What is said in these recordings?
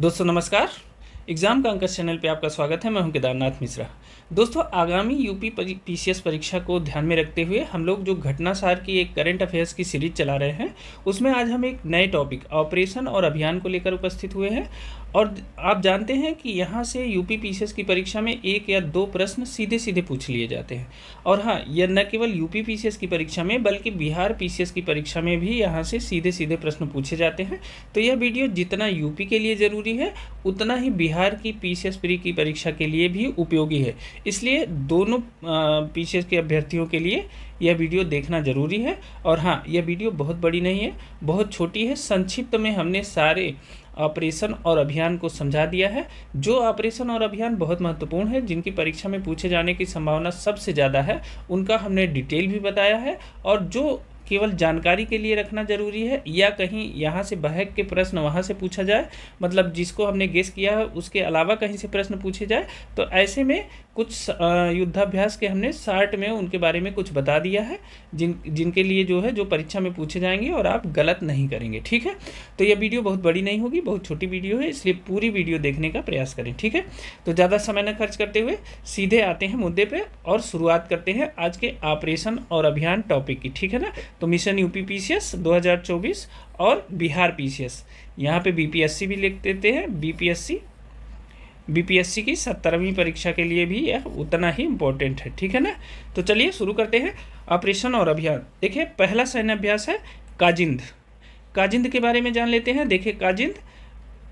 दोस्तों नमस्कार एग्जाम का अंकस चैनल पे आपका स्वागत है मैं हूं केदारनाथ मिश्रा दोस्तों आगामी यूपी पीसीएस परीक्षा को ध्यान में रखते हुए हम लोग जो घटनासार की एक करंट अफेयर्स की सीरीज चला रहे हैं उसमें आज हम एक नए टॉपिक ऑपरेशन और अभियान को लेकर उपस्थित हुए हैं और आप जानते हैं कि यहाँ से यू पी की परीक्षा में एक या दो प्रश्न सीधे सीधे पूछ लिए जाते हैं और हाँ यह न केवल यूपी पी की परीक्षा में बल्कि बिहार पी की परीक्षा में भी यहाँ से सीधे सीधे प्रश्न पूछे जाते हैं तो यह वीडियो जितना यूपी के लिए ज़रूरी है उतना ही बिहार की पी प्री की परीक्षा के लिए भी उपयोगी है इसलिए दोनों पी के अभ्यर्थियों के लिए यह वीडियो देखना ज़रूरी है और हाँ यह वीडियो बहुत बड़ी नहीं है बहुत छोटी है संक्षिप्त में हमने सारे ऑपरेशन और अभियान को समझा दिया है जो ऑपरेशन और अभियान बहुत महत्वपूर्ण है जिनकी परीक्षा में पूछे जाने की संभावना सबसे ज़्यादा है उनका हमने डिटेल भी बताया है और जो केवल जानकारी के लिए रखना जरूरी है या कहीं यहाँ से बहक के प्रश्न वहाँ से पूछा जाए मतलब जिसको हमने गेस किया है उसके अलावा कहीं से प्रश्न पूछे जाए तो ऐसे में कुछ युद्धाभ्यास के हमने शार्ट में उनके बारे में कुछ बता दिया है जिन जिनके लिए जो है जो परीक्षा में पूछे जाएंगे और आप गलत नहीं करेंगे ठीक है तो यह वीडियो बहुत बड़ी नहीं होगी बहुत छोटी वीडियो है इसलिए पूरी वीडियो देखने का प्रयास करें ठीक है तो ज़्यादा समय न खर्च करते हुए सीधे आते हैं मुद्दे पर और शुरुआत करते हैं आज के ऑपरेशन और अभियान टॉपिक की ठीक है ना तो mission U P P C S दो हज़ार चौबीस और बिहार पी सी एस यहाँ पर बी पी एस सी भी लिख देते हैं B P S C BPSC की सत्तरवीं परीक्षा के लिए भी यह उतना ही इम्पोर्टेंट है ठीक है ना तो चलिए शुरू करते हैं ऑपरेशन और अभियान देखिए पहला सैन्य अभ्यास है काजिंद काजिंद के बारे में जान लेते हैं देखिए काजिंद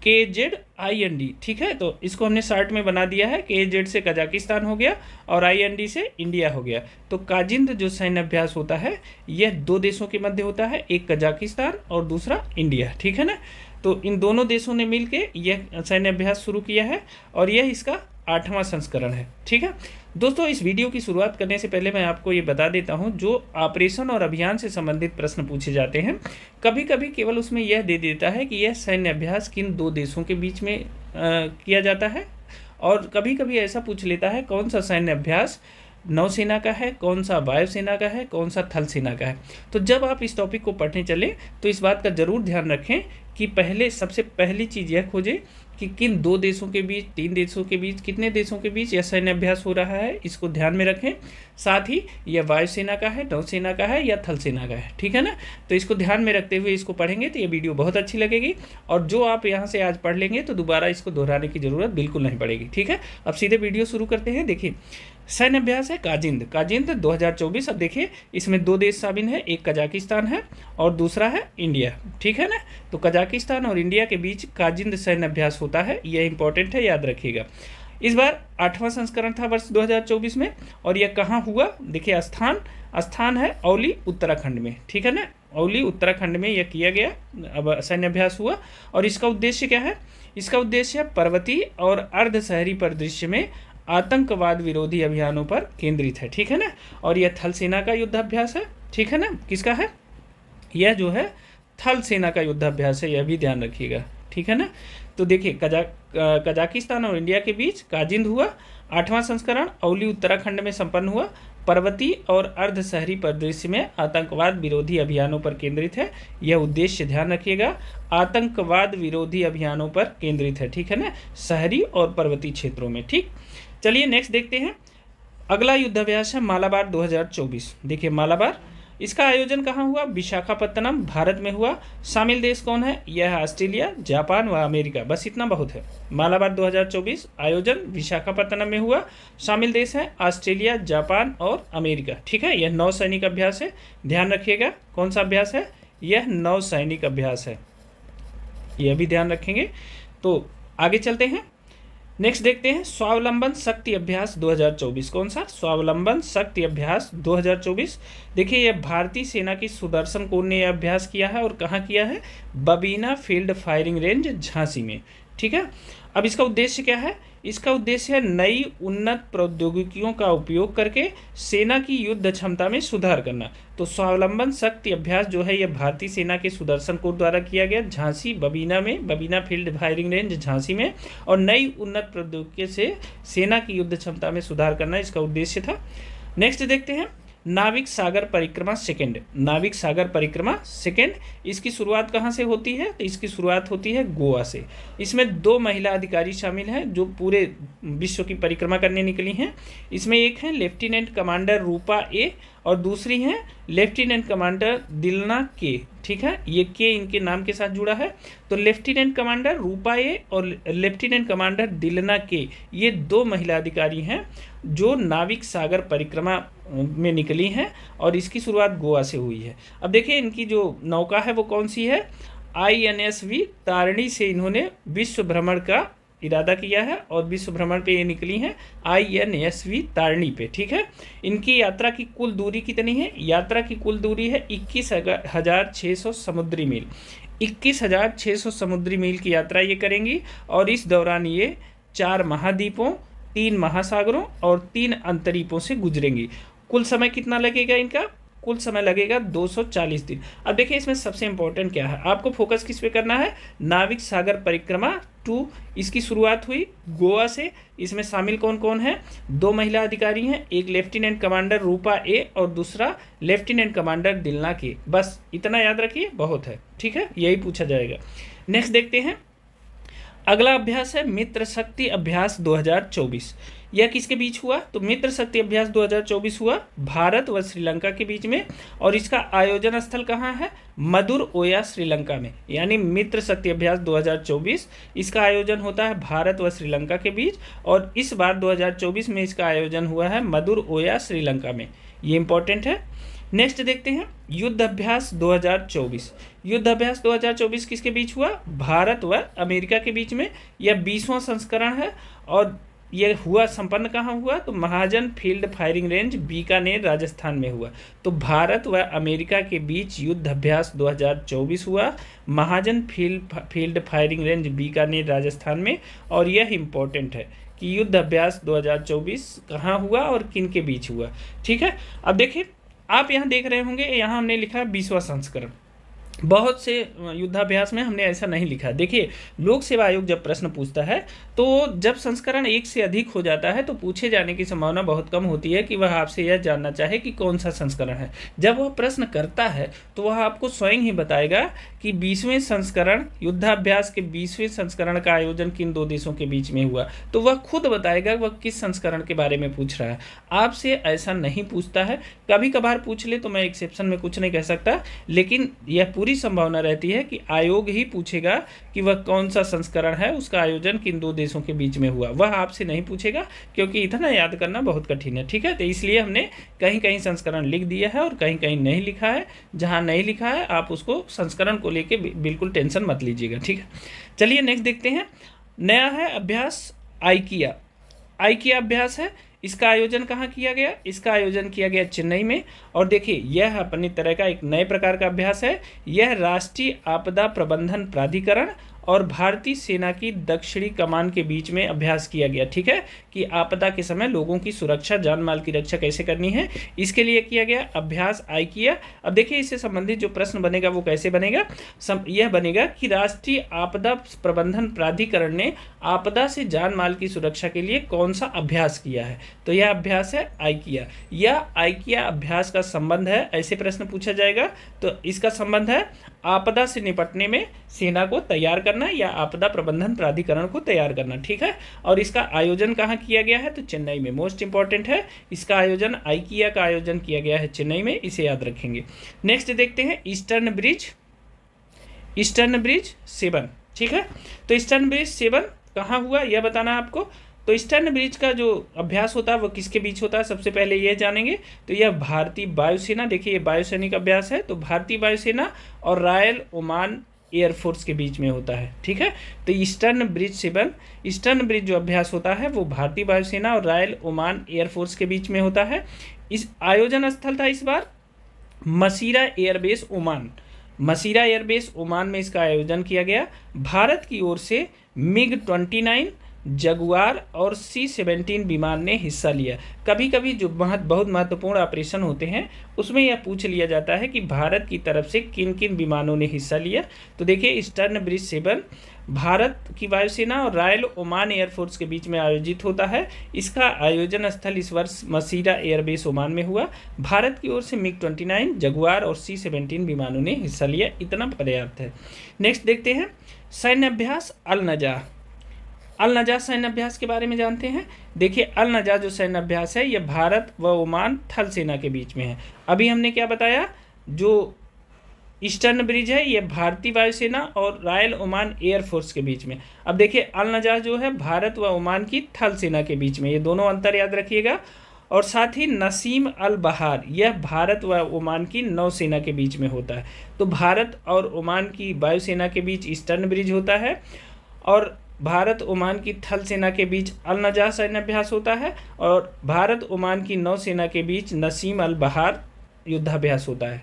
के जेड आई एन डी ठीक है तो इसको हमने शार्ट में बना दिया है के जेड से कजाकिस्तान हो गया और आई एन डी से इंडिया हो गया तो काजिंद जो सैन्य अभ्यास होता है यह दो देशों के मध्य होता है एक कजाकिस्तान और दूसरा इंडिया ठीक है ना तो इन दोनों देशों ने मिलकर यह सैन्य अभ्यास शुरू किया है और यह इसका आठवां संस्करण है ठीक है दोस्तों इस वीडियो की शुरुआत करने से पहले मैं आपको ये बता देता हूँ जो ऑपरेशन और अभियान से संबंधित प्रश्न पूछे जाते हैं कभी कभी केवल उसमें यह दे देता है कि यह सैन्य अभ्यास किन दो देशों के बीच में आ, किया जाता है और कभी कभी ऐसा पूछ लेता है कौन सा सैन्य अभ्यास नौसेना का है कौन सा वायुसेना का है कौन सा थल सेना का है तो जब आप इस टॉपिक को पढ़ने चले तो इस बात का ज़रूर ध्यान रखें कि पहले सबसे पहली चीज़ यह खोजें कि किन दो देशों के बीच तीन देशों के बीच कितने देशों के बीच यह सैन्य अभ्यास हो रहा है इसको ध्यान में रखें साथ ही यह वायुसेना का है नौसेना का है या थल सेना का है ठीक है ना तो इसको ध्यान में रखते हुए इसको पढ़ेंगे तो ये वीडियो बहुत अच्छी लगेगी और जो आप यहाँ से आज पढ़ लेंगे तो दोबारा इसको दोहराने की ज़रूरत बिल्कुल नहीं पड़ेगी ठीक है अब सीधे वीडियो शुरू करते हैं देखिए सैन्य अभ्यास है काजिंद काजिंद 2024 अब देखिए इसमें दो देश शामिल हैं एक कजाकिस्तान है और दूसरा है इंडिया ठीक है ना तो कजाकिस्तान और इंडिया के बीच काजिंद सैन्य अभ्यास होता है यह इंपॉर्टेंट है याद रखिएगा इस बार आठवां संस्करण था वर्ष 2024 में और यह कहाँ हुआ देखिए स्थान स्थान है औली उत्तराखंड में ठीक है ना औली उत्तराखंड में यह किया गया अब सैन्य अभ्यास हुआ और इसका उद्देश्य क्या है इसका उद्देश्य पर्वतीय और अर्ध शहरी परिदृश्य में आतंकवाद विरोधी अभियानों पर केंद्रित है ठीक है ना और यह थल सेना का युद्धाभ्यास है ठीक है ना किसका है यह जो है थल सेना का युद्धाभ्यास है यह भी ध्यान रखिएगा ठीक है ना तो देखिए कजा कजाकिस्तान और इंडिया के बीच काजिंद हुआ आठवां संस्करण औली उत्तराखंड में संपन्न हुआ पर्वती और अर्ध शहरी परिदृश्य में आतंकवाद विरोधी अभियानों पर केंद्रित है यह उद्देश्य ध्यान रखिएगा आतंकवाद विरोधी अभियानों पर केंद्रित है ठीक है ना शहरी और पर्वतीय क्षेत्रों में ठीक चलिए नेक्स्ट देखते हैं अगला युद्धाभ्यास है मालाबार 2024 देखिए मालाबार इसका आयोजन कहाँ हुआ विशाखापत्तनम भारत में हुआ शामिल देश कौन है यह है ऑस्ट्रेलिया जापान व अमेरिका बस इतना बहुत है मालाबार 2024 आयोजन विशाखापत्तनम में हुआ शामिल देश है ऑस्ट्रेलिया जापान और अमेरिका ठीक है यह नौ सैनिक अभ्यास है ध्यान रखिएगा कौन सा अभ्यास है यह नौ सैनिक अभ्यास है यह भी ध्यान रखेंगे तो आगे चलते हैं नेक्स्ट देखते हैं स्वावलंबन शक्ति अभ्यास 2024 कौन सा स्वावलंबन शक्ति अभ्यास 2024 देखिए यह भारतीय सेना की सुदर्शन कोर ने यह अभ्यास किया है और कहाँ किया है Babina field firing range Jhansi में ठीक है अब इसका उद्देश्य क्या है इसका उद्देश्य है नई उन्नत प्रौद्योगिकियों का उपयोग करके सेना की युद्ध क्षमता में सुधार करना तो स्वावलंबन शक्ति अभ्यास जो है यह भारतीय सेना के सुदर्शन कोर द्वारा किया गया झांसी बबीना में Babina field firing range Jhansi में और नई उन्नत प्रौद्योगिकी से सेना की युद्ध क्षमता में सुधार करना इसका उद्देश्य था नेक्स्ट देखते हैं नाविक सागर परिक्रमा सेकेंड नाविक सागर परिक्रमा सेकेंड इसकी शुरुआत कहाँ से होती है तो इसकी शुरुआत होती है गोवा से इसमें दो महिला अधिकारी शामिल हैं जो पूरे विश्व की परिक्रमा करने निकली हैं इसमें एक हैं लेफ्टिनेंट कमांडर रूपा ए और दूसरी है लेफ्टिनेंट कमांडर दिलना के ठीक है ये के इनके नाम के साथ जुड़ा है तो लेफ्टिनेंट कमांडर रूपा ए और लेफ्टिनेंट कमांडर दिलना के ये दो महिला अधिकारी हैं जो नाविक सागर परिक्रमा में निकली हैं और इसकी शुरुआत गोवा से हुई है अब देखिए इनकी जो नौका है वो कौन सी है I N S V Tarini से इन्होंने विश्व भ्रमण का इरादा किया है और विश्व भ्रमण पे ये निकली हैं I N S V Tarini पे ठीक है इनकी यात्रा की कुल दूरी कितनी है यात्रा की कुल दूरी है इक्कीस हज़ार छः सौ समुद्री मील इक्कीस हज़ार छः सौ समुद्री मील की यात्रा ये करेंगी और इस दौरान ये चार महाद्वीपों तीन महासागरों और तीन अंतरीपों से गुजरेंगी कुल समय कितना लगेगा इनका कुल समय लगेगा 240 दिन अब देखिए इसमें सबसे इंपॉर्टेंट क्या है आपको फोकस किस पे करना है नाविक सागर परिक्रमा टू इसकी शुरुआत हुई गोवा से इसमें शामिल कौन कौन है दो महिला अधिकारी हैं एक लेफ्टिनेंट कमांडर रूपा ए और दूसरा लेफ्टिनेंट कमांडर दिलना के बस इतना याद रखिए बहुत है ठीक है यही पूछा जाएगा नेक्स्ट देखते हैं अगला अभ्यास है मित्र शक्ति अभ्यास 2024 यह किसके बीच हुआ तो मित्र शक्ति अभ्यास 2024 हुआ भारत व श्रीलंका के बीच में और इसका आयोजन स्थल कहाँ है मधुर ओया श्रीलंका में यानी मित्र शक्ति अभ्यास 2024 इसका आयोजन होता है भारत व श्रीलंका के बीच और इस बार 2024 में इसका आयोजन हुआ है मधुर ओया श्रीलंका में ये इंपॉर्टेंट है नेक्स्ट देखते हैं युद्ध अभ्यास 2024 युद्ध अभ्यास 2024 किसके बीच हुआ भारत व अमेरिका के बीच में यह बीसवां संस्करण है और ये हुआ संपन्न कहाँ हुआ तो Mahajan field firing range Bikaner Rajasthan में हुआ तो भारत व अमेरिका के बीच युद्ध अभ्यास 2024 हुआ Mahajan field field firing range Bikaner Rajasthan में और यह इम्पोर्टेंट है कि युद्ध अभ्यास 2024 कहाँ हुआ और किन के बीच हुआ ठीक है अब देखिए आप यहाँ देख रहे होंगे यहाँ हमने लिखा बीसवा संस्करण बहुत से युद्धाभ्यास में हमने ऐसा नहीं लिखा देखिए लोक सेवा आयोग जब प्रश्न पूछता है तो जब संस्करण एक से अधिक हो जाता है तो पूछे जाने की संभावना बहुत कम होती है कि वह आपसे यह जानना चाहे कि कौन सा संस्करण है जब वह प्रश्न करता है तो वह आपको स्वयं ही बताएगा कि बीसवें संस्करण युद्धाभ्यास के बीसवें संस्करण का आयोजन किन दो देशों के बीच में हुआ तो वह खुद बताएगा वह किस संस्करण के बारे में पूछ रहा है आपसे ऐसा नहीं पूछता है कभी कभार पूछ ले तो मैं एक्सेप्शन में कुछ नहीं कह सकता लेकिन यह पूरी संभावना रहती है कि आयोग ही पूछेगा कि वह कौन सा संस्करण है उसका आयोजन किन दो देशों के बीच में हुआ वह आपसे नहीं पूछेगा क्योंकि इतना याद करना बहुत कठिन है ठीक है तो इसलिए हमने कहीं कहीं संस्करण लिख दिया है और कहीं कहीं नहीं लिखा है जहाँ नहीं लिखा है आप उसको संस्करण को लेकर बिल्कुल टेंशन मत लीजिएगा ठीक है चलिए नेक्स्ट देखते हैं नया है अभ्यास आइकिया आइकिया अभ्यास है इसका आयोजन कहाँ किया गया इसका आयोजन किया गया चेन्नई में और देखिए यह अपनी तरह का एक नए प्रकार का अभ्यास है यह राष्ट्रीय आपदा प्रबंधन प्राधिकरण और भारतीय सेना की दक्षिणी कमान के बीच में अभ्यास किया गया ठीक है कि आपदा के समय लोगों की सुरक्षा जान माल की रक्षा कैसे करनी है इसके लिए किया गया अभ्यास आई किया अब देखिए इससे संबंधित जो प्रश्न बनेगा वो कैसे बनेगा सम, यह बनेगा कि राष्ट्रीय आपदा प्रबंधन प्राधिकरण ने आपदा से जान माल की सुरक्षा के लिए कौन सा अभ्यास किया है तो यह अभ्यास है किया यह किया अभ्यास का संबंध है ऐसे प्रश्न पूछा जाएगा तो इसका संबंध है आपदा से निपटने में सेना को तैयार कर करना या आपदा प्रबंधन प्राधिकरण को तैयार करना ठीक है और इसका आयोजन कहाँ किया गया है तो चेन्नई में मोस्ट इंपॉर्टेंट है इसका आयोजन आईकिया का आयोजन किया गया है चेन्नई में इसे याद रखेंगे नेक्स्ट देखते हैं Eastern Bridge Eastern Bridge seven ठीक है तो ईस्टर्न ब्रिज सेवन कहाँ हुआ यह बताना आपको तो ईस्टर्न ब्रिज का जो अभ्यास होता है वो किसके बीच होता है सबसे पहले ये जानेंगे तो यह भारतीय वायुसेना देखिए ये वायुसैनिक अभ्यास है तो भारतीय वायुसेना और रॉयल ओमान एयरफोर्स के बीच में होता है ठीक है तो Eastern Bridge seven Eastern Bridge जो अभ्यास होता है वो भारतीय वायुसेना और रॉयल ओमान एयरफोर्स के बीच में होता है इस आयोजन स्थल था इस बार Masirah airbase Oman Masirah airbase Oman में इसका आयोजन किया गया भारत की ओर से मिग ट्वेंटी नाइन जगुआर और सी सेवेंटीन विमान ने हिस्सा लिया कभी कभी जो महत बहुत महत्वपूर्ण ऑपरेशन होते हैं उसमें यह पूछ लिया जाता है कि भारत की तरफ से किन किन विमानों ने हिस्सा लिया तो देखिए ईस्टर्न ब्रिज सेवन भारत की वायुसेना और रॉयल ओमान एयरफोर्स के बीच में आयोजित होता है इसका आयोजन स्थल इस वर्ष मसीरा एयरबेस ओमान में हुआ भारत की ओर से मिग ट्वेंटी नाइन जगुआर और सी सेवेंटीन विमानों ने हिस्सा लिया इतना पर्याप्त है नेक्स्ट देखते हैं सैन्य अभ्यास अल नजा अल नजाज सैन्य अभ्यास के बारे में जानते हैं देखिए अल नजाज जो सैन्य अभ्यास है यह भारत व ओमान थल सेना के बीच में है अभी हमने क्या बताया जो ईस्टर्न ब्रिज है यह भारतीय वायुसेना और रॉयल ओमान एयरफोर्स के बीच में अब देखिए अल नजाज जो है भारत व ओमान की थल सेना के बीच में ये दोनों अंतर याद रखिएगा और साथ ही नसीम अल बहार यह भारत व ओमान की नौसेना के बीच में होता है तो भारत और ओमान की वायुसेना के बीच ईस्टर्न ब्रिज होता है और भारत ओमान की थल सेना के बीच अल नजा सैन्य अभ्यास होता है और भारत ओमान की नौसेना के बीच नसीम अल बहार युद्धाभ्यास होता है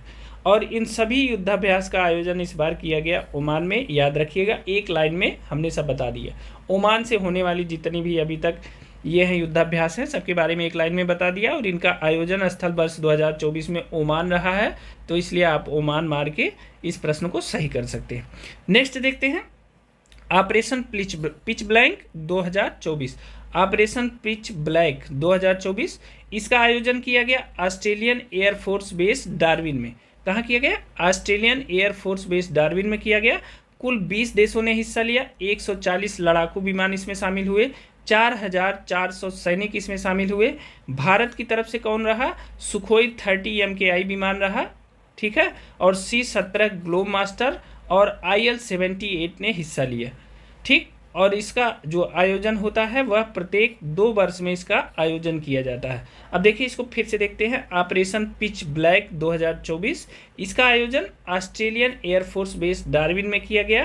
और इन सभी युद्धाभ्यास का आयोजन इस बार किया गया ओमान में याद रखिएगा एक लाइन में हमने सब बता दिया ओमान से होने वाली जितनी भी अभी तक ये हैं युद्धाभ्यास हैं सबके बारे में एक लाइन में बता दिया और इनका आयोजन स्थल वर्ष 2024 में ओमान रहा है तो इसलिए आप ओमान मार के इस प्रश्न को सही कर सकते हैं नेक्स्ट देखते हैं operation pitch pitch blank 2024 operation pitch black 2024 इसका आयोजन किया गया ऑस्ट्रेलियन एयरफोर्स बेस डार्विन में कहाँ किया गया ऑस्ट्रेलियन एयरफोर्स बेस डार्विन में किया गया कुल 20 देशों ने हिस्सा लिया 140 लड़ाकू विमान इसमें शामिल हुए 4,400 सैनिक इसमें शामिल हुए भारत की तरफ से कौन रहा सुखोई 30 एम विमान रहा ठीक है और सी सत्रह ग्लोब मास्टर और आई एल सेवेंटी एट ने हिस्सा लिया ठीक और इसका जो आयोजन होता है वह प्रत्येक दो वर्ष में इसका आयोजन किया जाता है अब देखिए इसको फिर से देखते हैं ऑपरेशन पिच ब्लैक 2024 इसका आयोजन ऑस्ट्रेलियन एयरफोर्स बेस डार्विन में किया गया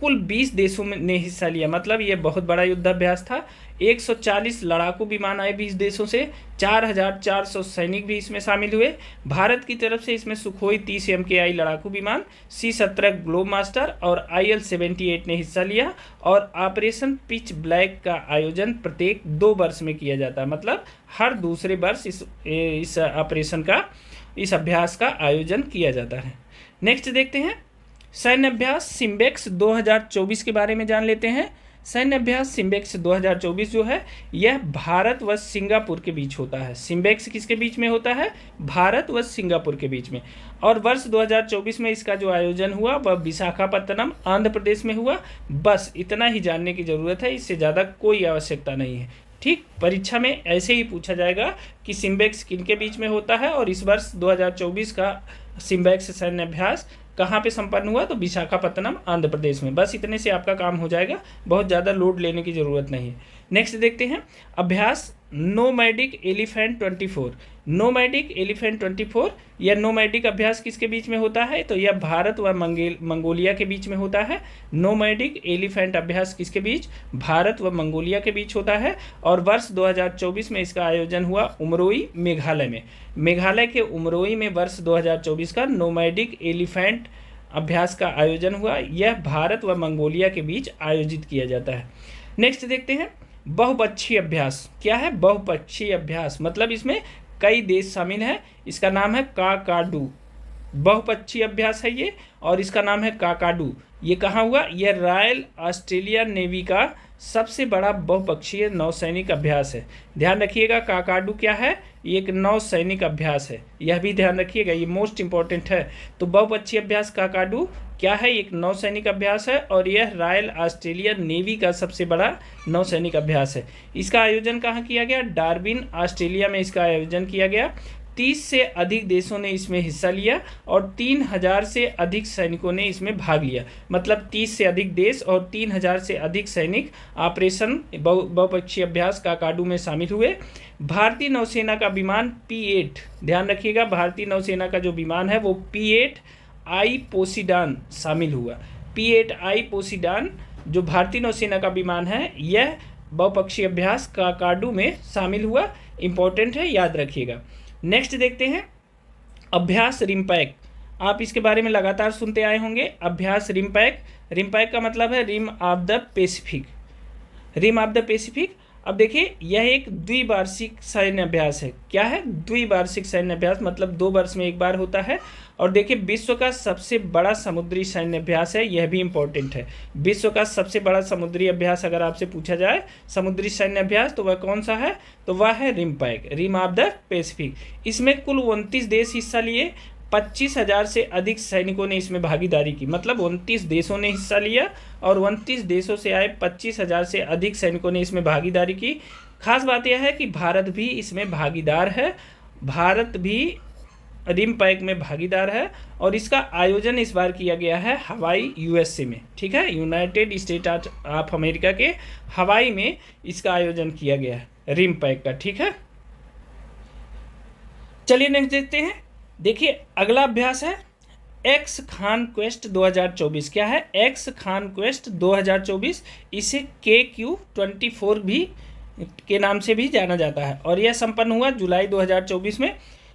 कुल 20 देशों में ने हिस्सा लिया मतलब ये बहुत बड़ा युद्धाभ्यास था 140 लड़ाकू विमान आए बीस देशों से 4,400 सैनिक भी इसमें शामिल हुए भारत की तरफ से इसमें सुखोई तीस एम के आई लड़ाकू विमान सी सत्रह ग्लोब मास्टर और आई एल सेवेंटी एट ने हिस्सा लिया और ऑपरेशन पिच ब्लैक का आयोजन प्रत्येक दो वर्ष में किया जाता है मतलब हर दूसरे वर्ष इस इस ऑपरेशन का इस अभ्यास का आयोजन किया जाता है नेक्स्ट देखते हैं सैन्य अभ्यास सिम्बेक्स दो के बारे में जान लेते हैं सैन्य अभ्यास सिम्बेक्स 2024 जो है यह भारत व सिंगापुर के बीच होता है सिम्बेक्स किसके बीच में होता है भारत व सिंगापुर के बीच में और वर्ष 2024 में इसका जो आयोजन हुआ वह विशाखापत्तनम आंध्र प्रदेश में हुआ बस इतना ही जानने की ज़रूरत है इससे ज़्यादा कोई आवश्यकता नहीं है ठीक परीक्षा में ऐसे ही पूछा जाएगा कि सिम्बेक्स किन के बीच में होता है और इस वर्ष 2024 का सिम्बेक्स सैन्य अभ्यास कहाँ पे संपन्न हुआ तो विशाखापत्तनम आंध्र प्रदेश में बस इतने से आपका काम हो जाएगा बहुत ज़्यादा लोड लेने की ज़रूरत नहीं है नेक्स्ट देखते हैं अभ्यास Nomadic Elephant twenty four Nomadic Elephant twenty four यह नोमैडिक अभ्यास किसके बीच में होता है तो यह भारत व मंगोलिया के बीच में होता है नोमैडिक एलिफेंट अभ्यास किसके बीच भारत व मंगोलिया के बीच होता है और वर्ष 2024 में इसका आयोजन हुआ उमरोई मेघालय में मेघालय के उमरोई में वर्ष 2024 का नोमैडिक एलिफेंट अभ्यास का आयोजन हुआ यह भारत व मंगोलिया के बीच आयोजित किया जाता है नेक्स्ट देखते हैं बहुपक्षी अभ्यास क्या है बहुपक्षी अभ्यास मतलब इसमें कई देश शामिल हैं इसका नाम है काकाडू बहुपक्षी अभ्यास है ये और इसका नाम है काकाडू ये कहाँ हुआ यह रॉयल ऑस्ट्रेलिया नेवी का सबसे बड़ा बहुपक्षीय नौसैनिक अभ्यास है ध्यान रखिएगा काकाडू क्या है ये एक नौसैनिक अभ्यास है यह भी ध्यान रखिएगा ये मोस्ट इंपॉर्टेंट है तो बहुपक्षीय अभ्यास काकाडू क्या है एक नौसैनिक अभ्यास है और यह रॉयल ऑस्ट्रेलियन नेवी का सबसे बड़ा नौसैनिक अभ्यास है इसका आयोजन कहाँ किया गया डार्बिन ऑस्ट्रेलिया में इसका आयोजन किया गया तीस से अधिक देशों ने इसमें हिस्सा लिया और तीन हजार से अधिक सैनिकों ने इसमें भाग लिया मतलब तीस से अधिक देश और तीन हजार से अधिक सैनिक ऑपरेशन बहुपक्षीय अभ्यास काकाडू में शामिल हुए भारतीय नौसेना का विमान पी एट ध्यान रखिएगा भारतीय नौसेना का जो विमान है वो पी एट आई पोसीडान शामिल हुआ पी एट आई पोसीडान जो भारतीय नौसेना का विमान है यह बहुपक्षीय अभ्यास काकाडू में शामिल हुआ इम्पोर्टेंट है याद रखिएगा नेक्स्ट देखते हैं अभ्यास रिमपैक आप इसके बारे में लगातार सुनते आए होंगे अभ्यास रिमपैक रिमपैक का मतलब है rim of the Pacific rim of the Pacific अब देखिए यह एक द्विवार्षिक सैन्य अभ्यास है क्या है द्विवार्षिक सैन्य अभ्यास मतलब दो वर्ष में एक बार होता है और देखिए विश्व का सबसे बड़ा समुद्री सैन्य अभ्यास है यह भी इम्पोर्टेंट है विश्व का सबसे बड़ा समुद्री अभ्यास अगर आपसे पूछा जाए समुद्री सैन्य अभ्यास तो वह कौन सा है तो वह है RIMPAC rim of the Pacific इसमें कुल उनतीस देश हिस्सा लिए पच्चीस हज़ार से अधिक सैनिकों ने इसमें भागीदारी की मतलब उनतीस देशों ने हिस्सा लिया और उनतीस देशों से आए पच्चीस हज़ार से अधिक सैनिकों ने इसमें भागीदारी की खास बात यह है कि भारत भी इसमें भागीदार है भारत भी रिम पैक में भागीदार है और इसका आयोजन इस बार किया गया है हवाई यूएसए में ठीक है यूनाइटेड स्टेट ऑफ अमेरिका के हवाई में इसका आयोजन किया गया है रिम पैक का ठीक है चलिए नेक्स्ट देखते हैं देखिए अगला अभ्यास है एक्स खान क्वेस्ट 2024 क्या है एक्स खान क्वेस्ट 2024 इसे के क्यू ट्वेंटी फोर भी के नाम से भी जाना जाता है और यह संपन्न हुआ जुलाई 2024 में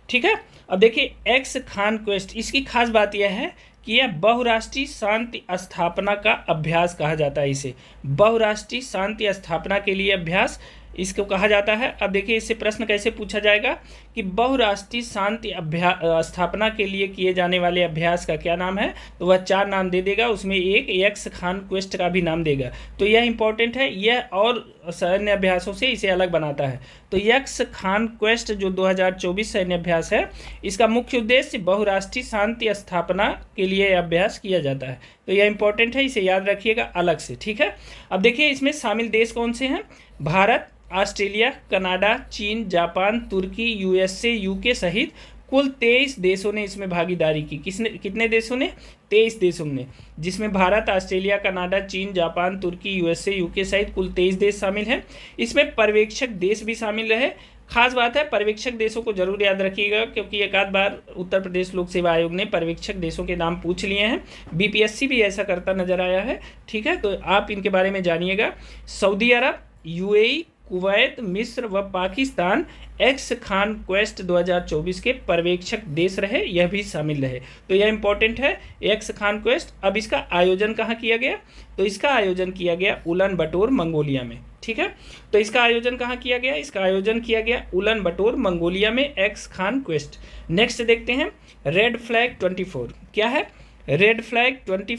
ठीक है अब देखिए एक्स खान क्वेस्ट इसकी खास बात यह है कि यह बहुराष्ट्रीय शांति स्थापना का अभ्यास कहा जाता है इसे बहुराष्ट्रीय शांति स्थापना के लिए अभ्यास इसको कहा जाता है अब देखिए इससे प्रश्न कैसे पूछा जाएगा कि बहुराष्ट्रीय शांति अभ्यास स्थापना के लिए किए जाने वाले अभ्यास का क्या नाम है तो वह चार नाम दे देगा उसमें एक यक्स खान क्वेस्ट का भी नाम देगा तो यह इंपॉर्टेंट है यह और सैन्य अभ्यासों से इसे अलग बनाता है तो यक्स खान क्वेस्ट जो 2024 सैन्य अभ्यास है इसका मुख्य उद्देश्य बहुराष्ट्रीय शांति स्थापना के लिए अभ्यास किया जाता है तो यह इंपॉर्टेंट है इसे याद रखिएगा अलग से ठीक है अब देखिए इसमें शामिल देश कौन से हैं भारत ऑस्ट्रेलिया कनाडा चीन जापान तुर्की यूएसए यूके सहित कुल तेईस देशों ने इसमें भागीदारी की किसने कितने देशों ने तेईस देशों ने जिसमें भारत ऑस्ट्रेलिया कनाडा चीन जापान तुर्की यूएसए यूके सहित कुल तेईस देश शामिल हैं इसमें पर्यवेक्षक देश भी शामिल रहे खास बात है पर्यवेक्षक देशों को जरूर याद रखिएगा क्योंकि एक आध बार उत्तर प्रदेश लोक सेवा आयोग ने पर्यवेक्षक देशों के नाम पूछ लिए हैं बीपीएससी भी ऐसा करता नजर आया है ठीक है तो आप इनके बारे में जानिएगा सऊदी अरब यूएई कुवैत मिस्र व पाकिस्तान एक्स खान क्वेस्ट 2024 के पर्यवेक्षक देश रहे यह भी शामिल रहे तो यह इंपॉर्टेंट है एक्स खान क्वेस्ट अब इसका आयोजन कहाँ किया गया तो इसका आयोजन किया गया उलन बटोर मंगोलिया में ठीक है तो इसका आयोजन कहाँ किया गया इसका आयोजन किया गया उलन बटोर मंगोलिया में एक्स खान क्वेस्ट नेक्स्ट देखते हैं रेड फ्लैग ट्वेंटी क्या है रेड फ्लैग ट्वेंटी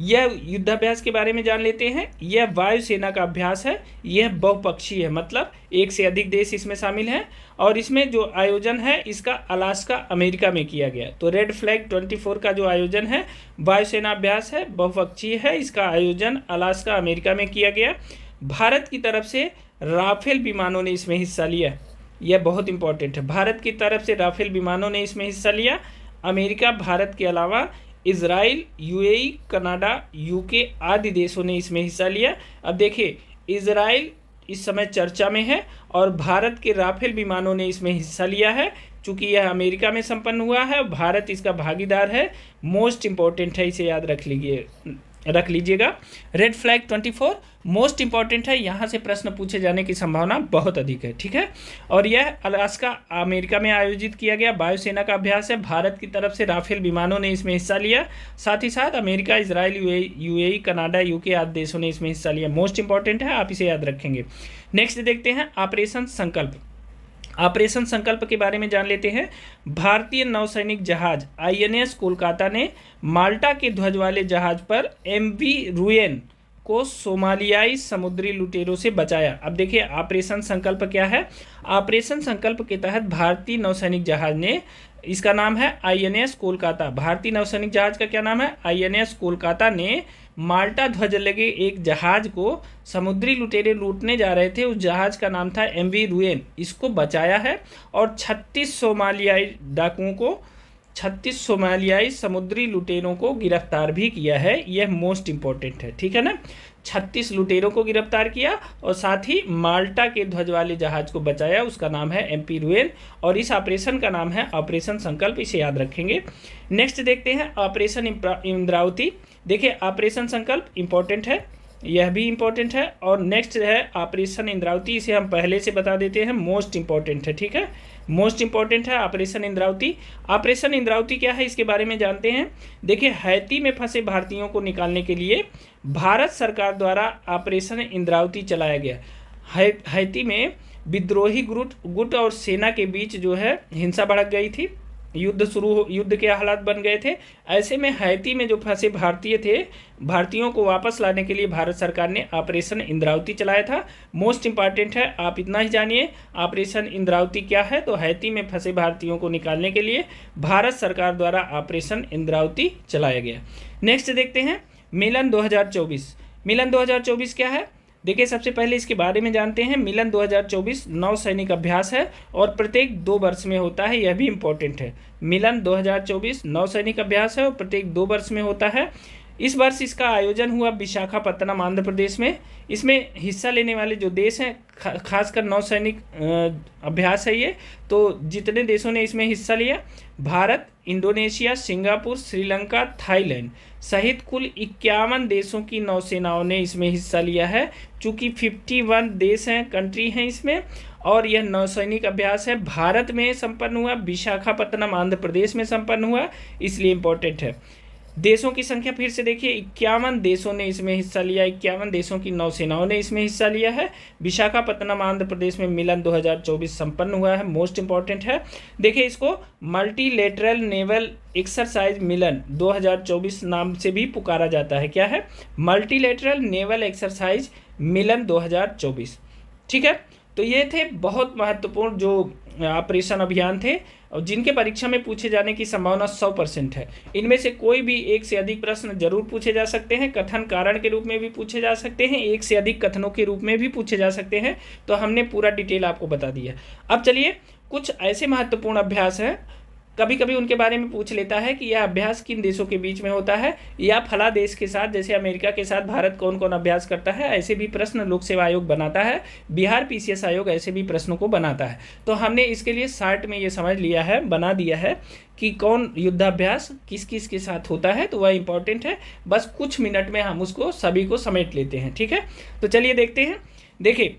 यह युद्धाभ्यास के बारे में जान लेते हैं यह वायुसेना का अभ्यास है यह बहुपक्षीय है मतलब एक से अधिक देश इसमें शामिल हैं और इसमें जो आयोजन है इसका अलास्का अमेरिका में किया गया तो रेड फ्लैग 24 का जो आयोजन है वायुसेना अभ्यास है बहुपक्षीय है इसका आयोजन अलास्का अमेरिका में किया गया भारत की तरफ से राफेल विमानों ने इसमें हिस्सा लिया यह बहुत इंपॉर्टेंट है भारत की तरफ से राफेल विमानों ने इसमें हिस्सा लिया अमेरिका भारत के अलावा इसराइल यू कनाडा यूके आदि देशों ने इसमें हिस्सा लिया अब देखिए इसराइल इस समय चर्चा में है और भारत के राफेल विमानों ने इसमें हिस्सा लिया है चूँकि यह अमेरिका में संपन्न हुआ है भारत इसका भागीदार है मोस्ट इम्पॉर्टेंट है इसे याद रख लीजिए रख लीजिएगा रेड फ्लैग 24 मोस्ट इंपॉर्टेंट है यहाँ से प्रश्न पूछे जाने की संभावना बहुत अधिक है ठीक है और यह अलास्का अमेरिका में आयोजित किया गया वायुसेना का अभ्यास है भारत की तरफ से राफेल विमानों ने इसमें हिस्सा लिया साथ ही साथ अमेरिका इसराइल ए कनाडा यूके आदि देशों ने इसमें हिस्सा लिया मोस्ट इंपॉर्टेंट है आप इसे याद रखेंगे नेक्स्ट देखते हैं ऑपरेशन संकल्प ऑपरेशन संकल्प के बारे में जान लेते हैं भारतीय नौसैनिक जहाज आईएनएस कोलकाता ने माल्टा के ध्वज वाले जहाज पर एम वी रुएन को सोमालियाई समुद्री लुटेरों से बचाया अब देखिए ऑपरेशन संकल्प क्या है ऑपरेशन संकल्प के तहत भारतीय नौसैनिक जहाज ने इसका नाम है आईएनएस कोलकाता भारतीय नौसैनिक जहाज का क्या नाम है आईएनएस कोलकाता ने माल्टा ध्वज लगे एक जहाज को समुद्री लुटेरे लूटने जा रहे थे उस जहाज का नाम था एम वी रुएन इसको बचाया है और छत्तीस सोमालियाई डाकुओं को छत्तीस सोमालियाई समुद्री लुटेरों को गिरफ्तार भी किया है यह मोस्ट इम्पॉर्टेंट है ठीक है ना छत्तीस लुटेरों को गिरफ्तार किया और साथ ही माल्टा के ध्वज वाले जहाज को बचाया उसका नाम है एम पी रुएन और इस ऑपरेशन का नाम है ऑपरेशन संकल्प इसे याद रखेंगे नेक्स्ट देखते हैं ऑपरेशन इंद्रावती देखिए ऑपरेशन संकल्प इम्पोर्टेंट है यह भी इम्पोर्टेंट है और नेक्स्ट है ऑपरेशन इंद्रावती इसे हम पहले से बता देते हैं मोस्ट इम्पॉर्टेंट है ठीक है मोस्ट इम्पॉर्टेंट है ऑपरेशन इंद्रावती ऑपरेशन इंद्रावती क्या है इसके बारे में जानते हैं देखिए हैती में फंसे भारतीयों को निकालने के लिए भारत सरकार द्वारा ऑपरेशन इंद्रावती चलाया गया है, हैती में विद्रोही गुट गुट और सेना के बीच जो है हिंसा भड़क गई थी युद्ध शुरू युद्ध के हालात बन गए थे ऐसे में हैती में जो फंसे भारतीय थे भारतीयों को वापस लाने के लिए भारत सरकार ने ऑपरेशन इंद्रावती चलाया था मोस्ट इंपॉर्टेंट है आप इतना ही जानिए ऑपरेशन इंद्रावती क्या है तो हैती में फंसे भारतीयों को निकालने के लिए भारत सरकार द्वारा ऑपरेशन इंद्रावती चलाया गया नेक्स्ट देखते हैं मिलन दो मिलन दो क्या है देखिए सबसे पहले इसके बारे में जानते हैं मिलन 2024 नौ सैनिक अभ्यास है और प्रत्येक दो वर्ष में होता है यह भी इम्पोर्टेंट है मिलन 2024 नौ सैनिक अभ्यास है और प्रत्येक दो वर्ष में होता है इस वर्ष इसका आयोजन हुआ विशाखापत्तनम आंध्र प्रदेश में इसमें हिस्सा लेने वाले जो देश हैं खासकर नौसैनिक अभ्यास है ये तो जितने देशों ने इसमें हिस्सा लिया भारत इंडोनेशिया सिंगापुर श्रीलंका थाईलैंड सहित कुल इक्यावन देशों की नौसेनाओं ने इसमें हिस्सा लिया है चूँकि फिफ्टी वन देश हैं कंट्री हैं इसमें और यह नौसैनिक अभ्यास है भारत में संपन्न हुआ विशाखापत्तनम आंध्र प्रदेश में संपन्न हुआ इसलिए इम्पोर्टेंट है देशों की संख्या फिर से देखिए इक्यावन देशों ने इसमें हिस्सा लिया इक्यावन देशों की नौसेनाओं ने इसमें हिस्सा लिया है विशाखापत्तनम आंध्र प्रदेश में मिलन 2024 संपन्न हुआ है मोस्ट इंपॉर्टेंट है देखिए इसको मल्टीलेटरल नेवल एक्सरसाइज मिलन 2024 नाम से भी पुकारा जाता है क्या है मल्टीलेटरल नेवल एक्सरसाइज मिलन दो ठीक है तो ये थे बहुत महत्वपूर्ण जो ऑपरेशन अभियान थे और जिनके परीक्षा में पूछे जाने की संभावना सौ परसेंट है इनमें से कोई भी एक से अधिक प्रश्न जरूर पूछे जा सकते हैं कथन कारण के रूप में भी पूछे जा सकते हैं एक से अधिक कथनों के रूप में भी पूछे जा सकते हैं तो हमने पूरा डिटेल आपको बता दिया अब चलिए कुछ ऐसे महत्वपूर्ण अभ्यास हैं कभी कभी उनके बारे में पूछ लेता है कि यह अभ्यास किन देशों के बीच में होता है या फला देश के साथ जैसे अमेरिका के साथ भारत कौन कौन अभ्यास करता है ऐसे भी प्रश्न लोक सेवा आयोग बनाता है बिहार पीसीएस आयोग ऐसे भी प्रश्नों को बनाता है तो हमने इसके लिए साठ में ये समझ लिया है बना दिया है कि कौन युद्धाभ्यास किस किस के साथ होता है तो वह इम्पोर्टेंट है बस कुछ मिनट में हम उसको सभी को समेट लेते हैं ठीक है तो चलिए देखते हैं देखिए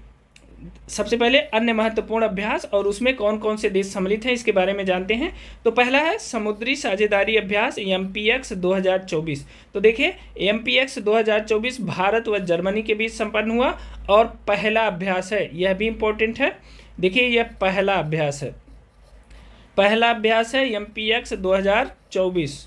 सबसे पहले अन्य महत्वपूर्ण अभ्यास और उसमें कौन कौन से देश सम्मिलित हैं इसके बारे में जानते हैं तो पहला है समुद्री साझेदारी अभ्यास एम पी एक्स दो हज़ार चौबीस तो देखिए एम पी एक्स दो हज़ार चौबीस भारत व जर्मनी के बीच संपन्न हुआ और पहला अभ्यास है यह भी इम्पोर्टेंट है देखिए यह पहला अभ्यास है पहला अभ्यास है एम पी एक्स दो हज़ार चौबीस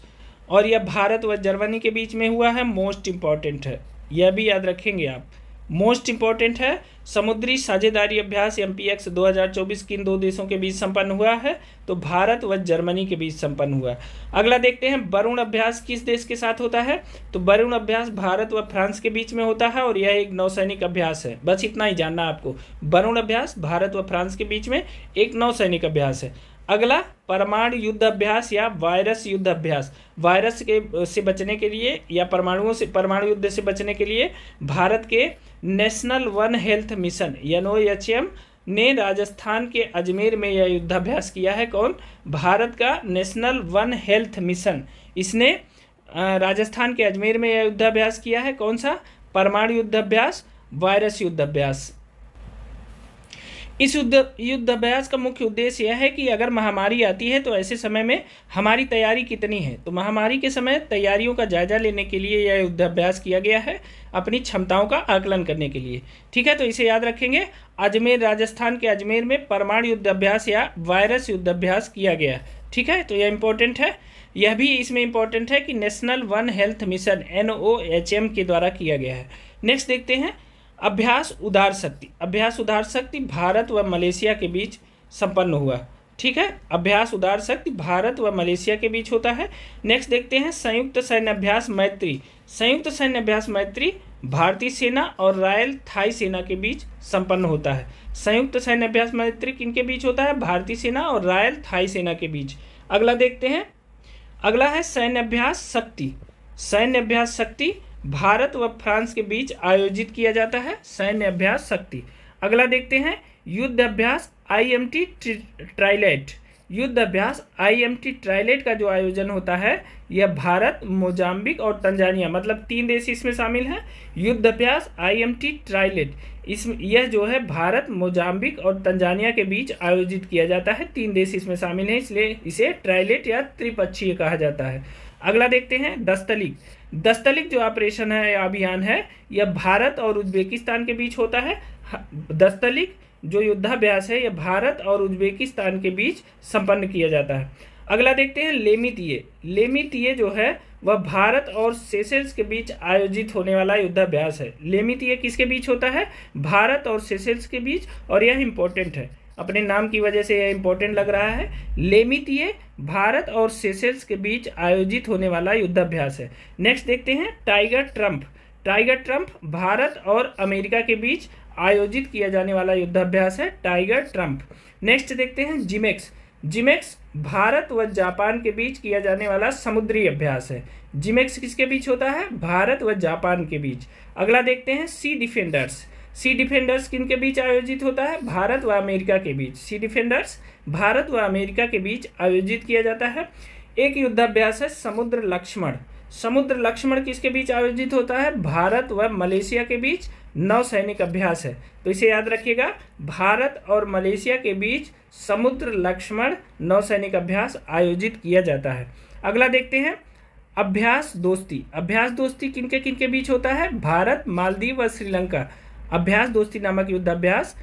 और यह भारत व जर्मनी के बीच में हुआ है मोस्ट इम्पॉर्टेंट है यह भी याद रखेंगे आप मोस्ट इंपॉर्टेंट है समुद्री साझेदारी अभ्यास एम 2024 किन दो देशों के बीच संपन्न हुआ है तो भारत व जर्मनी के बीच संपन्न हुआ अगला देखते हैं वरुण अभ्यास किस देश के साथ होता है तो वरुण अभ्यास भारत व फ्रांस के बीच में होता है और यह एक नौसैनिक अभ्यास है बस इतना ही जानना आपको वरुण अभ्यास भारत व फ्रांस के बीच में एक नौसैनिक अभ्यास है अगला परमाणु युद्ध अभ्यास या वायरस युद्ध अभ्यास वायरस के से बचने के लिए या परमाणुओं से परमाणु युद्ध से बचने के लिए भारत के नेशनल वन हेल्थ मिशन एन ने राजस्थान के अजमेर में यह युद्धाभ्यास किया है कौन भारत का नेशनल वन हेल्थ मिशन इसने राजस्थान के अजमेर में यह युद्धाभ्यास किया है कौन सा परमाणु युद्धाभ्यास वायरस युद्धाभ्यास इस युद्ध युद्धाभ्यास का मुख्य उद्देश्य यह है कि अगर महामारी आती है तो ऐसे समय में हमारी तैयारी कितनी है तो महामारी के समय तैयारियों का जायजा लेने के लिए यह युद्धाभ्यास किया गया है अपनी क्षमताओं का आकलन करने के लिए ठीक है तो इसे याद रखेंगे अजमेर राजस्थान के अजमेर में परमाणु युद्धाभ्यास या वायरस युद्धाभ्यास किया गया ठीक है तो यह इंपॉर्टेंट है यह भी इसमें इंपॉर्टेंट है कि नेशनल वन हेल्थ मिशन एन के द्वारा किया गया है नेक्स्ट देखते हैं अभ्यास उधार शक्ति अभ्यास उधार शक्ति भारत व मलेशिया के बीच संपन्न हुआ ठीक है अभ्यास उधार शक्ति भारत व मलेशिया के बीच होता है नेक्स्ट देखते हैं संयुक्त सैन्य अभ्यास मैत्री संयुक्त सैन्य अभ्यास मैत्री भारतीय सेना और रॉयल थाई सेना के बीच संपन्न होता है संयुक्त सैन्य अभ्यास मैत्री किनके बीच होता है भारतीय सेना और रॉयल थाई सेना के बीच अगला देखते हैं अगला है सैन्य अभ्यास शक्ति सैन्य अभ्यास शक्ति भारत व फ्रांस के बीच आयोजित किया जाता है सैन्य अभ्यास शक्ति अगला देखते हैं युद्ध अभ्यास आई एम टी ट्राइलेट युद्ध अभ्यास आईएमटी ट्रायलेट का जो आयोजन होता है यह भारत मोजाम्बिक और तंजानिया मतलब तीन देश इसमें शामिल हैं युद्ध अभ्यास आईएमटी ट्रायलेट इस यह जो है भारत मोजाम्बिक और तंजानिया के बीच आयोजित किया जाता है तीन देश इसमें शामिल हैं इसलिए इसे ट्रायलेट या त्रिपक्षीय कहा जाता है अगला देखते हैं दस्तलिक दस्तलिक जो ऑपरेशन है या अभियान है यह भारत और उज्बेकिस्तान के बीच होता है दस्तलिक जो युद्धाभ्यास है यह भारत और उज्बेकिस्तान के बीच संपन्न किया जाता है अगला देखते हैं लेमितीय लेमितीय जो है वह भारत और सेसेल्स के बीच आयोजित होने वाला युद्धाभ्यास है लेमितीय किसके बीच होता है भारत और सेसेल्स के बीच और यह इम्पोर्टेंट है अपने नाम की वजह से यह इम्पोर्टेंट लग रहा है लेमितीय भारत और सेसेल्स के बीच आयोजित होने वाला युद्धाभ्यास है नेक्स्ट देखते हैं टाइगर ट्रंप टाइगर ट्रंप भारत और अमेरिका के बीच आयोजित किया जाने वाला युद्धाभ्यास है टाइगर ट्रंप नेक्स्ट देखते हैं जिमेक्स जिमेक्स भारत व जापान के बीच किया जाने वाला समुद्री अभ्यास है जिमेक्स किसके बीच होता है भारत व जापान के बीच अगला देखते हैं सी डिफेंडर्स सी डिफेंडर्स किन के बीच आयोजित होता है भारत व अमेरिका के बीच सी डिफेंडर्स भारत व अमेरिका के बीच आयोजित किया जाता है एक युद्धाभ्यास है समुद्र लक्ष्मण समुद्र लक्ष्मण किसके बीच आयोजित होता है भारत व मलेशिया के बीच नौसैनिक अभ्यास है तो इसे याद रखिएगा भारत और मलेशिया के बीच समुद्र लक्ष्मण नौसैनिक अभ्यास आयोजित किया जाता है अगला देखते हैं अभ्यास दोस्ती अभ्यास दोस्ती किनके किनके बीच होता है भारत मालदीव और श्रीलंका अभ्यास दोस्ती नामक युद्धाभ्यास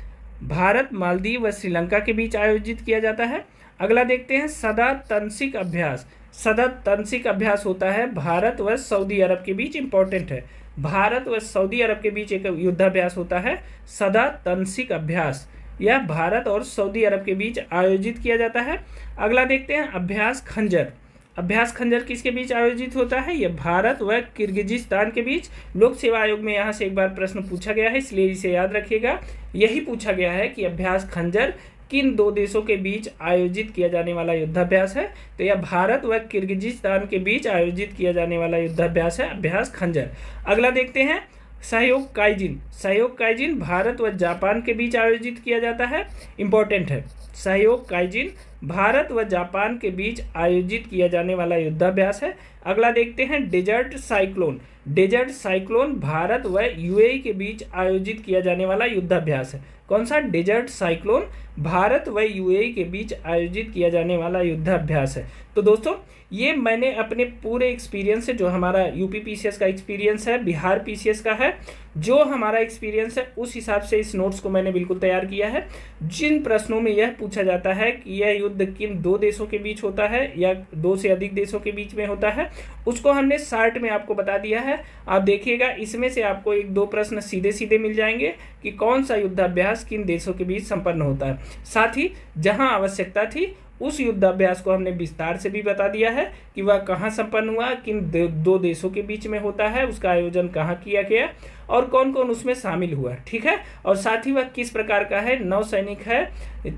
भारत मालदीव व श्रीलंका के बीच आयोजित किया जाता है अगला देखते हैं सदा तंसिक अभ्यास सदा तंसिक अभ्यास होता है भारत व सऊदी अरब के बीच इंपॉर्टेंट है भारत व सऊदी अरब के बीच एक युद्धाभ्यास होता है सदा तंसिक अभ्यास यह भारत और सऊदी अरब के बीच आयोजित किया जाता है अगला देखते हैं अभ्यास खंजर अभ्यास खंजर किसके बीच आयोजित होता है यह भारत व किर्गिजिस्तान के बीच लोक सेवा आयोग में यहाँ से एक बार प्रश्न पूछा गया है इसलिए इसे याद रखिएगा यही पूछा गया है कि अभ्यास खंजर किन दो देशों के बीच आयोजित किया जाने वाला युद्धाभ्यास है तो यह भारत व किर्गिजिस्तान के बीच आयोजित किया जाने वाला युद्धाभ्यास है अभ्यास खंजर अगला देखते हैं सहयोग काइजिन सहयोग काइजिन भारत व जापान के बीच आयोजित किया जाता है इंपॉर्टेंट है सहयोग काइजिन भारत व जापान के बीच आयोजित किया जाने वाला युद्धाभ्यास है अगला देखते हैं डिजर्ट साइक्लोन डेजर्ट साइक्लोन भारत व यूएई के बीच आयोजित किया जाने वाला युद्धाभ्यास है कौन सा डेजर्ट साइक्लोन भारत व यूएई के बीच आयोजित किया जाने वाला युद्धाभ्यास है तो दोस्तों ये मैंने अपने पूरे एक्सपीरियंस से जो हमारा यूपी पीसीएस का एक्सपीरियंस है बिहार पीसीएस का है जो हमारा एक्सपीरियंस है उस हिसाब से इस नोट्स को मैंने बिल्कुल तैयार किया है जिन प्रश्नों में यह पूछा जाता है कि यह युद्ध किन दो देशों के बीच होता है या दो से अधिक देशों के बीच में होता है उसको हमने शार्ट में आपको बता दिया है आप देखिएगा इसमें से आपको एक दो प्रश्न सीधे सीधे मिल जाएंगे कि कौन सा युद्धाभ्यास किन देशों के बीच संपन्न होता है साथ ही जहाँ आवश्यकता थी उस युद्धाभ्यास को हमने विस्तार से भी बता दिया है कि वह कहाँ संपन्न हुआ किन दो देशों के बीच में होता है उसका आयोजन कहाँ किया गया और कौन कौन उसमें शामिल हुआ ठीक है और साथ ही वह किस प्रकार का है नौ सैनिक है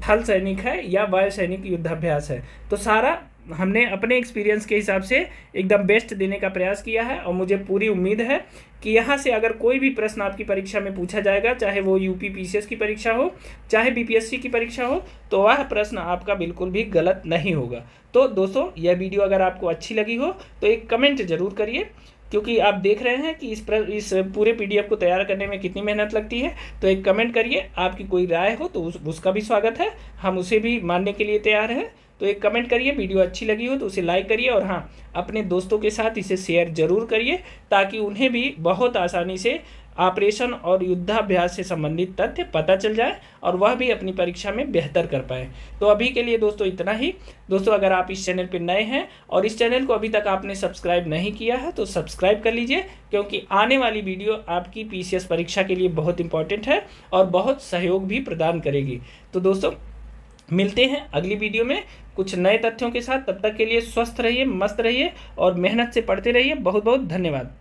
थल सैनिक है या वायु सैनिक युद्धाभ्यास है तो सारा हमने अपने एक्सपीरियंस के हिसाब से एकदम बेस्ट देने का प्रयास किया है और मुझे पूरी उम्मीद है कि यहाँ से अगर कोई भी प्रश्न आपकी परीक्षा में पूछा जाएगा चाहे वो यूपी पीसीएस की परीक्षा हो चाहे बीपीएससी की परीक्षा हो तो वह प्रश्न आपका बिल्कुल भी गलत नहीं होगा तो दोस्तों यह वीडियो अगर आपको अच्छी लगी हो तो एक कमेंट जरूर करिए क्योंकि आप देख रहे हैं कि इस प्र इस पूरे पीडीएफ को तैयार करने में कितनी मेहनत लगती है तो एक कमेंट करिए आपकी कोई राय हो तो उस, उसका भी स्वागत है हम उसे भी मानने के लिए तैयार हैं तो एक कमेंट करिए वीडियो अच्छी लगी हो तो उसे लाइक करिए और हाँ अपने दोस्तों के साथ इसे शेयर जरूर करिए ताकि उन्हें भी बहुत आसानी से ऑपरेशन और युद्धाभ्यास से संबंधित तथ्य पता चल जाए और वह भी अपनी परीक्षा में बेहतर कर पाए तो अभी के लिए दोस्तों इतना ही दोस्तों अगर आप इस चैनल पर नए हैं और इस चैनल को अभी तक आपने सब्सक्राइब नहीं किया है तो सब्सक्राइब कर लीजिए क्योंकि आने वाली वीडियो आपकी पीसीएस परीक्षा के लिए बहुत इंपॉर्टेंट है और बहुत सहयोग भी प्रदान करेगी तो दोस्तों मिलते हैं अगली वीडियो में कुछ नए तथ्यों के साथ तब तक के लिए स्वस्थ रहिए मस्त रहिए और मेहनत से पढ़ते रहिए बहुत बहुत धन्यवाद